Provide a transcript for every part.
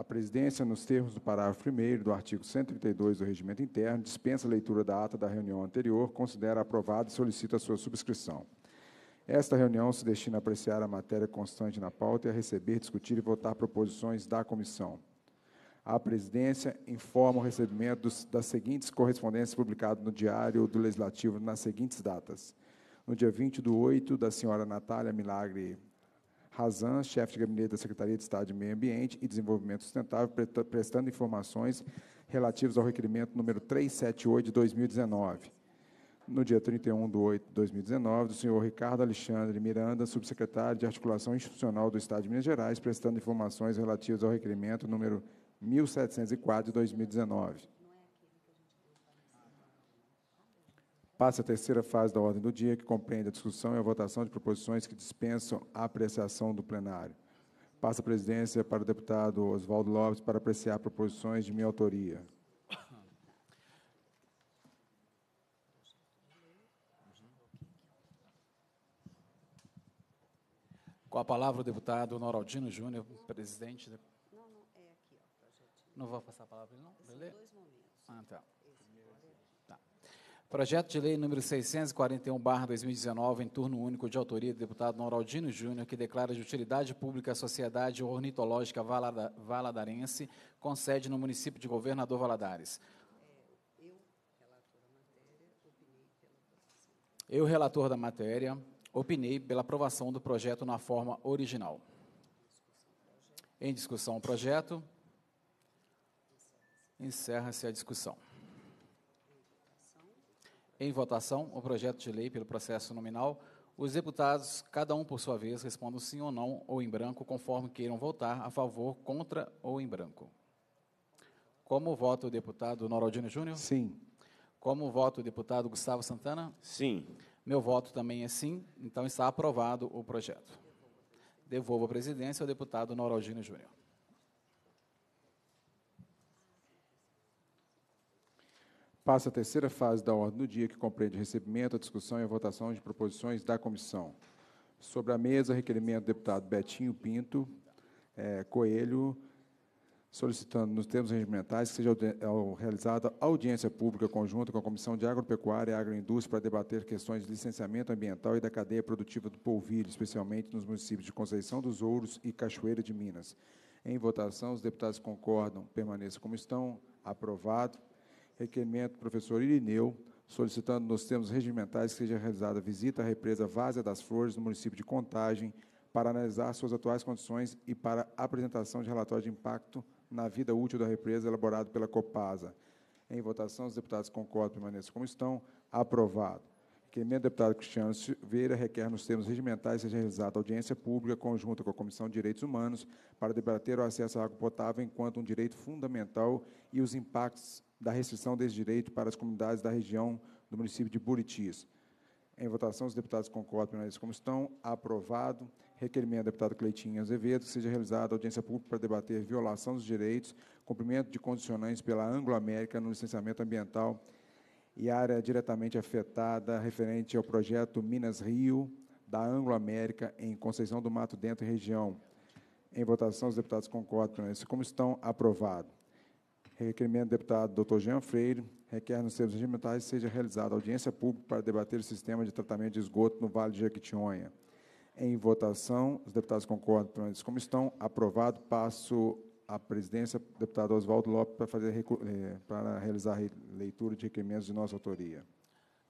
a presidência, nos termos do parágrafo 1 do artigo 132 do Regimento Interno, dispensa a leitura da ata da reunião anterior, considera aprovada e solicita a sua subscrição. Esta reunião se destina a apreciar a matéria constante na pauta e a receber, discutir e votar proposições da comissão. A presidência informa o recebimento dos, das seguintes correspondências publicadas no Diário do Legislativo nas seguintes datas. No dia 20 do 8, da senhora Natália Milagre Razan, chefe de gabinete da Secretaria de Estado de Meio Ambiente e Desenvolvimento Sustentável, prestando informações relativas ao requerimento número 378 de 2019. No dia 31 de 8 de 2019, do senhor Ricardo Alexandre Miranda, subsecretário de Articulação Institucional do Estado de Minas Gerais, prestando informações relativas ao requerimento número 1704 de 2019. Passa a terceira fase da ordem do dia, que compreende a discussão e a votação de proposições que dispensam a apreciação do plenário. Passa a presidência para o deputado Oswaldo Lopes para apreciar proposições de minha autoria. Com a palavra o deputado Noraldino Júnior, presidente. Não, não, é aqui, ó, Não vou passar a palavra, não? Beleza? Ah, tá. Projeto de lei número 641/2019, em turno único de autoria do deputado Noraldino Júnior, que declara de utilidade pública a Sociedade Ornitológica Valada, Valadarense, com sede no município de Governador Valadares. Eu, relator da matéria, opinei pela aprovação do projeto na forma original. Em discussão o projeto. Encerra-se a discussão em votação o projeto de lei pelo processo nominal. Os deputados, cada um por sua vez, respondam sim ou não ou em branco, conforme queiram votar, a favor, contra ou em branco. Como vota o deputado Noraldino Júnior? Sim. Como vota o deputado Gustavo Santana? Sim. Meu voto também é sim, então está aprovado o projeto. Devolvo a presidência ao deputado Noraldino Júnior. passa a terceira fase da ordem do dia, que compreende recebimento, a discussão e a votação de proposições da comissão. Sobre a mesa, requerimento do deputado Betinho Pinto é, Coelho, solicitando, nos termos regimentais, que seja realizada audiência pública conjunta com a Comissão de Agropecuária e Agroindústria para debater questões de licenciamento ambiental e da cadeia produtiva do polvilho, especialmente nos municípios de Conceição dos Ouros e Cachoeira de Minas. Em votação, os deputados concordam, permaneça como estão. Aprovado requerimento do professor Irineu, solicitando nos termos regimentais que seja realizada visita à represa Várzea das Flores, no município de Contagem, para analisar suas atuais condições e para apresentação de relatório de impacto na vida útil da represa elaborado pela Copasa. Em votação, os deputados concordam permaneçam como estão. Aprovado. Requerimento do deputado Cristiano Silveira requer, nos termos regimentais, seja realizada audiência pública conjunta com a Comissão de Direitos Humanos para debater o acesso à água potável enquanto um direito fundamental e os impactos da restrição desse direito para as comunidades da região do município de Buritis. Em votação, os deputados concordam permaneçam como estão. Aprovado. Requerimento do deputado Cleitinho Azevedo que seja realizada audiência pública para debater violação dos direitos, cumprimento de condicionantes pela Anglo-América no licenciamento ambiental e área diretamente afetada referente ao projeto Minas Rio da Anglo-América em Conceição do Mato Dentro e região. Em votação, os deputados concordam permaneçam como estão. Aprovado. Requerimento do deputado Dr. Jean Freire requer nos termos regimentais seja realizada audiência pública para debater o sistema de tratamento de esgoto no Vale de Jequitinhonha. Em votação, os deputados concordam, pelo menos como estão. Aprovado, passo à presidência, deputado Oswaldo Lopes, para, fazer, eh, para realizar a leitura de requerimentos de nossa autoria.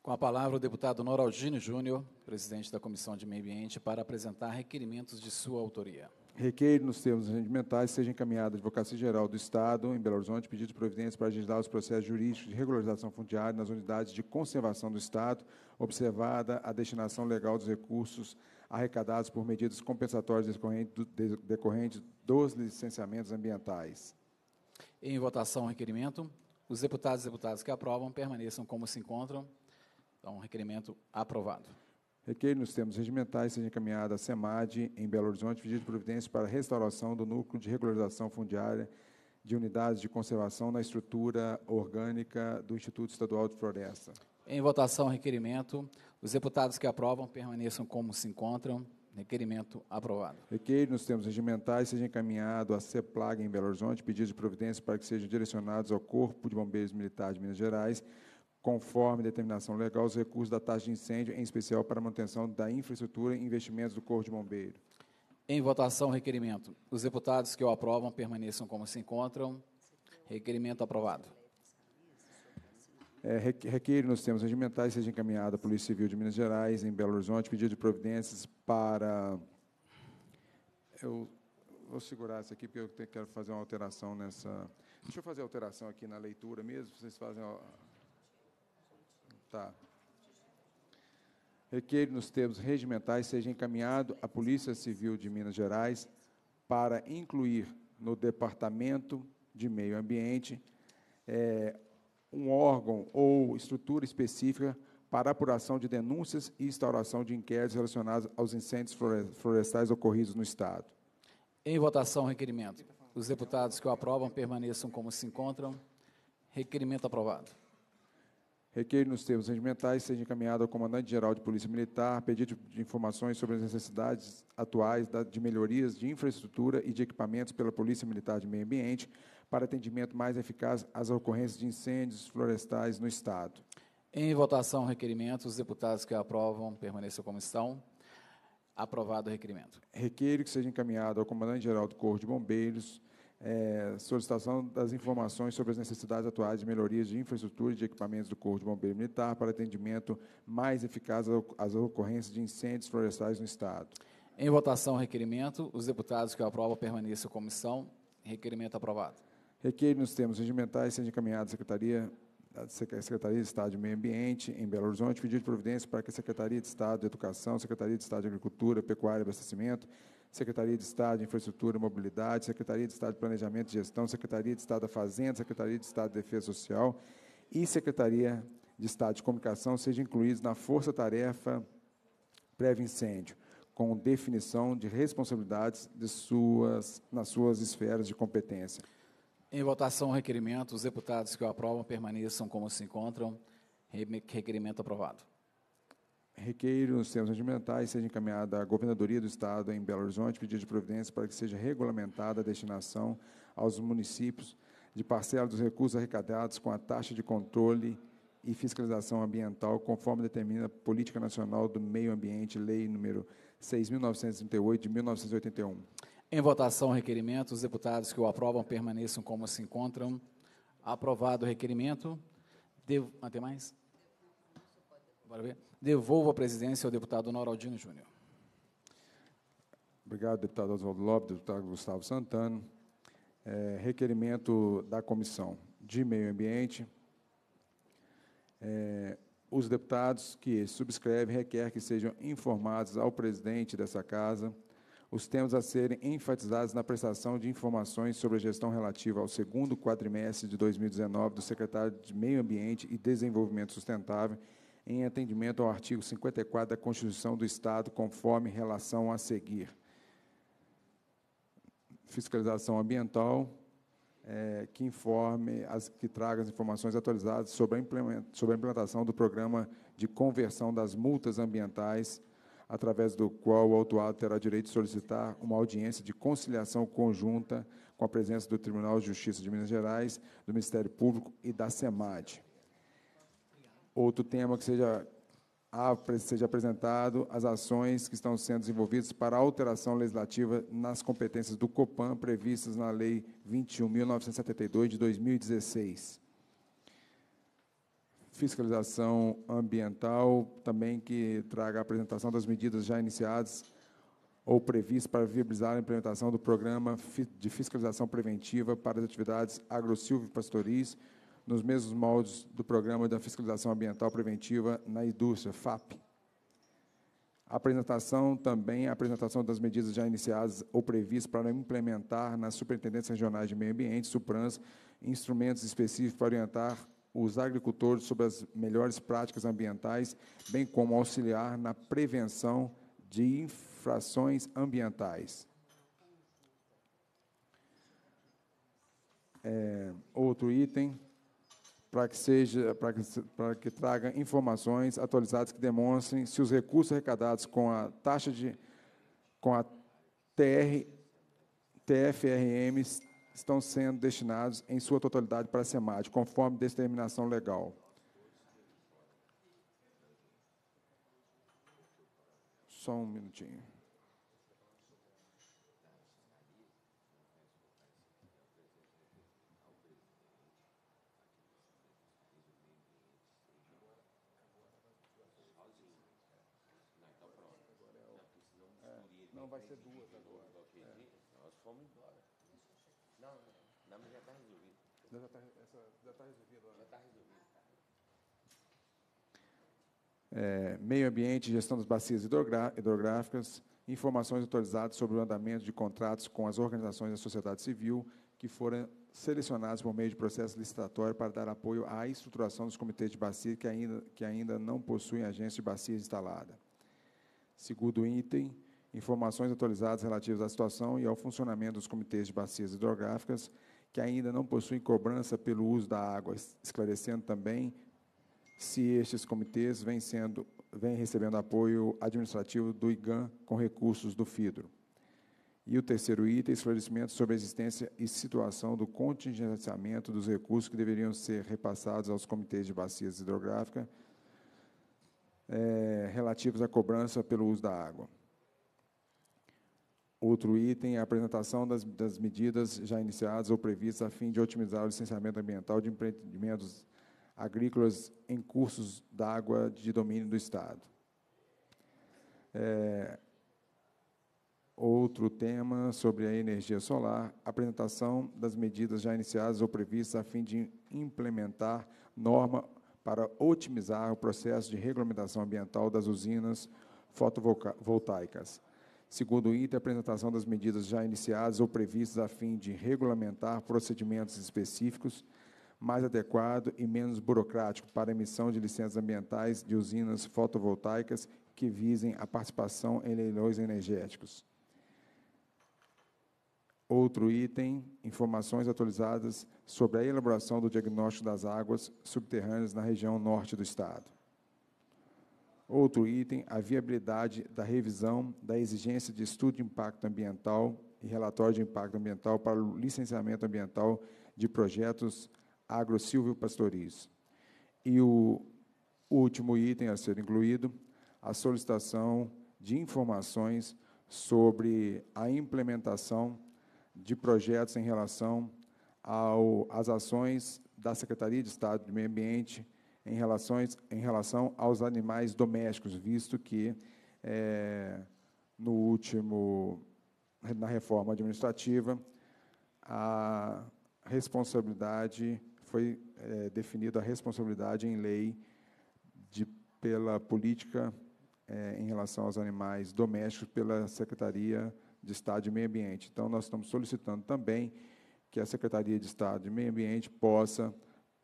Com a palavra, o deputado Noraldino Júnior, presidente da Comissão de Meio Ambiente, para apresentar requerimentos de sua autoria. Requeiro nos termos regimentais seja encaminhada à Advocacia Geral do Estado, em Belo Horizonte, pedido de providência para agendar os processos jurídicos de regularização fundiária nas unidades de conservação do Estado, observada a destinação legal dos recursos arrecadados por medidas compensatórias decorrentes dos licenciamentos ambientais. Em votação, o requerimento. Os deputados e deputadas que aprovam permaneçam como se encontram. Então, requerimento aprovado. Requeiro nos termos regimentais seja encaminhada à SEMAD em Belo Horizonte pedido de providência para a restauração do núcleo de regularização fundiária de unidades de conservação na estrutura orgânica do Instituto Estadual de Floresta. Em votação, requerimento. Os deputados que aprovam permaneçam como se encontram. Requerimento aprovado. Requeiro nos termos regimentais seja encaminhado à CEPLAG em Belo Horizonte pedido de providência para que sejam direcionados ao Corpo de Bombeiros Militar de Minas Gerais conforme determinação legal, os recursos da taxa de incêndio, em especial para manutenção da infraestrutura e investimentos do Corpo de Bombeiro. Em votação, requerimento. Os deputados que o aprovam permaneçam como se encontram. Requerimento aprovado. É, requer nos termos regimentais seja encaminhada à Polícia Civil de Minas Gerais, em Belo Horizonte, pedido de providências para. Eu vou segurar isso aqui, porque eu quero fazer uma alteração nessa. Deixa eu fazer a alteração aqui na leitura mesmo, vocês fazem. A... Tá. Requeiro nos termos regimentais seja encaminhado à Polícia Civil de Minas Gerais para incluir no Departamento de Meio Ambiente é, um órgão ou estrutura específica para apuração de denúncias e instauração de inquéritos relacionados aos incêndios florestais ocorridos no Estado. Em votação, requerimento. Os deputados que o aprovam permaneçam como se encontram. Requerimento aprovado. Requeiro nos termos regimentais seja encaminhado ao Comandante-Geral de Polícia Militar pedido de informações sobre as necessidades atuais de melhorias de infraestrutura e de equipamentos pela Polícia Militar de Meio Ambiente para atendimento mais eficaz às ocorrências de incêndios florestais no Estado. Em votação, requerimento. Os deputados que aprovam permaneçam como estão. Aprovado o requerimento. Requeiro que seja encaminhado ao Comandante-Geral do Corpo de Bombeiros é, solicitação das informações sobre as necessidades atuais de melhorias de infraestrutura e de equipamentos do Corpo de Bombeiro Militar para atendimento mais eficaz às ocorrências de incêndios florestais no Estado. Em votação, requerimento. Os deputados que o aprovam permaneçam em comissão. Requerimento aprovado. Requer nos termos regimentais, seja encaminhado à Secretaria da Secretaria de Estado de Meio Ambiente em Belo Horizonte, pedido de providência para que a Secretaria de Estado de Educação, Secretaria de Estado de Agricultura, Pecuária e Abastecimento, Secretaria de Estado de Infraestrutura e Mobilidade, Secretaria de Estado de Planejamento e Gestão, Secretaria de Estado da Fazenda, Secretaria de Estado de Defesa Social e Secretaria de Estado de Comunicação sejam incluídos na força-tarefa prévio-incêndio, com definição de responsabilidades de suas, nas suas esferas de competência. Em votação, requerimento. Os deputados que o aprovam permaneçam como se encontram. Requerimento aprovado requeiro nos termos regimentais seja encaminhada à Governadoria do Estado em Belo Horizonte pedido de providência para que seja regulamentada a destinação aos municípios de parcela dos recursos arrecadados com a taxa de controle e fiscalização ambiental, conforme determina a Política Nacional do Meio Ambiente, Lei nº 6.938, de 1981. Em votação, o requerimento. Os deputados que o aprovam permaneçam como se encontram. Aprovado o requerimento. Devo... Ah, tem mais? Devolvo a presidência ao deputado Noraldino Júnior. Obrigado, deputado Oswaldo Lopes, deputado Gustavo Santana. É, requerimento da Comissão de Meio Ambiente. É, os deputados que subscrevem requer que sejam informados ao presidente dessa casa os temas a serem enfatizados na prestação de informações sobre a gestão relativa ao segundo quadrimestre de 2019 do secretário de Meio Ambiente e Desenvolvimento Sustentável em atendimento ao artigo 54 da Constituição do Estado, conforme relação a seguir. Fiscalização ambiental, é, que informe, as, que traga as informações atualizadas sobre a, sobre a implementação do programa de conversão das multas ambientais, através do qual o autuado terá direito de solicitar uma audiência de conciliação conjunta com a presença do Tribunal de Justiça de Minas Gerais, do Ministério Público e da SEMAD. Outro tema que seja, ah, seja apresentado as ações que estão sendo desenvolvidas para alteração legislativa nas competências do COPAN previstas na Lei 21.972 de 2016 fiscalização ambiental, também que traga a apresentação das medidas já iniciadas ou previstas para viabilizar a implementação do programa de fiscalização preventiva para as atividades agrosilvopastoris nos mesmos moldes do Programa da Fiscalização Ambiental Preventiva na Indústria, FAP. A apresentação também, é a apresentação das medidas já iniciadas ou previstas para implementar nas Superintendências Regionais de Meio Ambiente, SUPRANS, instrumentos específicos para orientar os agricultores sobre as melhores práticas ambientais, bem como auxiliar na prevenção de infrações ambientais. É, outro item, para que, seja, para que, para que traga informações atualizadas que demonstrem se os recursos arrecadados com a taxa de com a TR, TFRM estão sendo destinados em sua totalidade para a SEMAD, conforme determinação legal. Só um minutinho. já está resolvido. Já está resolvido. Tá é, meio ambiente, gestão das bacias hidrográficas, informações atualizadas sobre o andamento de contratos com as organizações da sociedade civil que foram selecionados por meio de processo licitatório para dar apoio à estruturação dos comitês de bacia que ainda, que ainda não possuem agência de bacias instalada. Segundo item, informações atualizadas relativas à situação e ao funcionamento dos comitês de bacias hidrográficas que ainda não possuem cobrança pelo uso da água, esclarecendo também se estes comitês vêm, sendo, vêm recebendo apoio administrativo do IGAN com recursos do FIDRO. E o terceiro item, esclarecimento sobre a existência e situação do contingenciamento dos recursos que deveriam ser repassados aos comitês de bacias hidrográficas é, eh, relativos à cobrança pelo uso da água. Outro item é a apresentação das, das, medidas já iniciadas ou previstas a fim de otimizar o licenciamento ambiental de empreendimentos agrícolas em cursos d'água de domínio do Estado. É, outro tema sobre a energia solar, apresentação das medidas já iniciadas ou previstas a fim de implementar norma para otimizar o processo de regulamentação ambiental das usinas fotovoltaicas Segundo item, apresentação das medidas já iniciadas ou previstas a fim de regulamentar procedimentos específicos mais adequado e menos burocrático para emissão de licenças ambientais de usinas fotovoltaicas que visem a participação em leilões energéticos. Outro item, informações atualizadas sobre a elaboração do diagnóstico das águas subterrâneas na região norte do Estado. Outro item, a viabilidade da revisão da exigência de estudo de impacto ambiental e relatório de impacto ambiental para o licenciamento ambiental de projetos agro-silvio-pastoris. E o último item a ser incluído, a solicitação de informações sobre a implementação de projetos em relação ao, às ações da Secretaria de Estado do Meio Ambiente em, relações, em relação aos animais domésticos, visto que é, no último, na reforma administrativa, a responsabilidade foi é, definida a responsabilidade em lei de, pela política é, em relação aos animais domésticos pela Secretaria de Estado de Meio Ambiente. Então, nós estamos solicitando também que a Secretaria de Estado de Meio Ambiente possa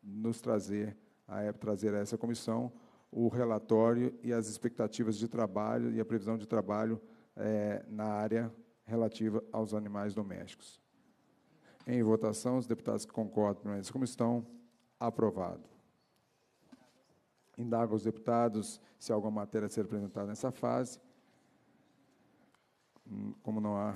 nos trazer a trazer a essa comissão o relatório e as expectativas de trabalho e a previsão de trabalho é, na área relativa aos animais domésticos. Em votação, os deputados que concordam isso como estão. Aprovado. Indago aos deputados se há alguma matéria a ser apresentada nessa fase. Hum, como não há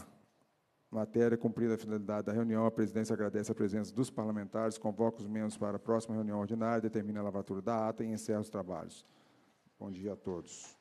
Matéria cumprida a finalidade da reunião, a presidência agradece a presença dos parlamentares, convoca os membros para a próxima reunião ordinária, determina a lavatura da ata e encerra os trabalhos. Bom dia a todos.